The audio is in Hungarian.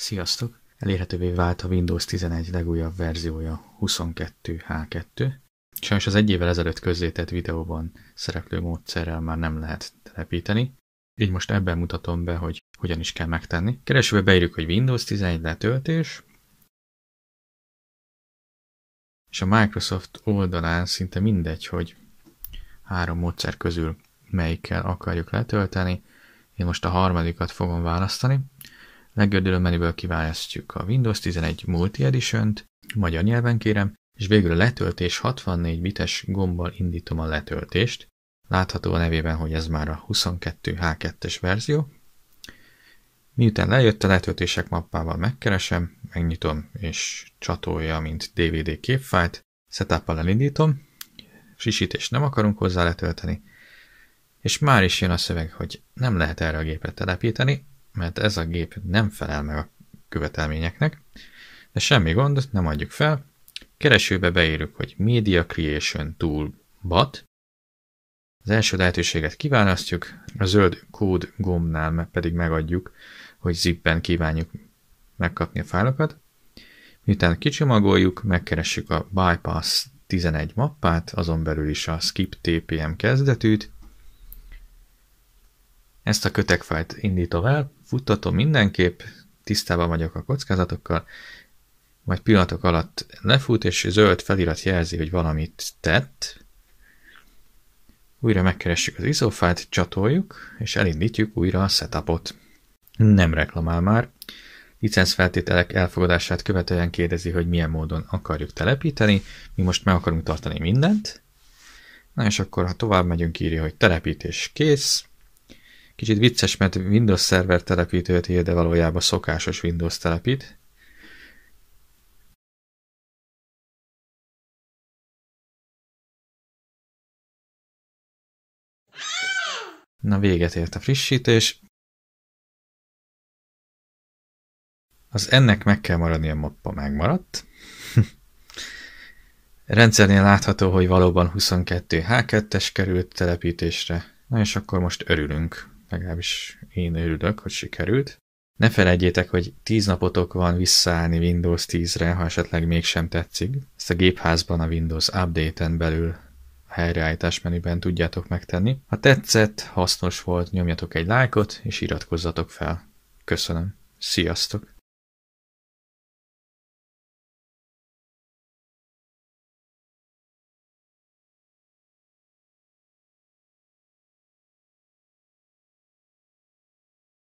Sziasztok! Elérhetővé vált a Windows 11 legújabb verziója 22H2. Sajnos az egy évvel ezelőtt közzétett videóban szereplő módszerrel már nem lehet telepíteni, így most ebben mutatom be, hogy hogyan is kell megtenni. Keresőbe beírjuk, hogy Windows 11 letöltés, és a Microsoft oldalán szinte mindegy, hogy három módszer közül melyikkel akarjuk letölteni. Én most a harmadikat fogom választani, legördülő menüből kiválasztjuk a Windows 11 Multi edition magyar nyelven kérem, és végül a letöltés 64 bites gombbal indítom a letöltést. Látható a nevében, hogy ez már a 22H2-es verzió. Miután lejött a letöltések mappával megkeresem, megnyitom és csatolja, mint DVD képfájt, setup-al elindítom, frissítést nem akarunk hozzá letölteni, és már is jön a szöveg, hogy nem lehet erre a gépre telepíteni, mert ez a gép nem felel meg a követelményeknek, de semmi gond, nem adjuk fel. Keresőbe beírjuk, hogy Media Creation Tool BAT. Az első lehetőséget kiválasztjuk, a zöld kód gombnál pedig megadjuk, hogy zipben kívánjuk megkapni a fájlokat. Miután kicsomagoljuk, megkeressük a Bypass 11 mappát, azon belül is a Skip TPM kezdetűt, ezt a kötekfájt indítom el, futtatom mindenképp, tisztában vagyok a kockázatokkal, majd pillanatok alatt lefut, és zöld felirat jelzi, hogy valamit tett. Újra megkeressük az ISO-fájt, csatoljuk, és elindítjuk újra a setupot. Nem reklamál már. feltételek elfogadását követően kérdezi, hogy milyen módon akarjuk telepíteni. Mi most meg akarunk tartani mindent. Na és akkor, ha tovább megyünk, írja, hogy telepítés kész. Kicsit vicces, mert Windows server telepítőt ír, de valójában szokásos Windows telepít. Na véget ért a frissítés. Az ennek meg kell maradni, a mappa megmaradt. Rendszernél látható, hogy valóban 22 H2-es került telepítésre. Na és akkor most örülünk legalábbis én örülök, hogy sikerült. Ne felejtjétek, hogy 10 napotok van visszaállni Windows 10-re, ha esetleg mégsem tetszik. Ezt a gépházban a Windows Update-en belül a helyreállítás menüben tudjátok megtenni. Ha tetszett, hasznos volt, nyomjatok egy lájkot, és iratkozzatok fel. Köszönöm. Sziasztok!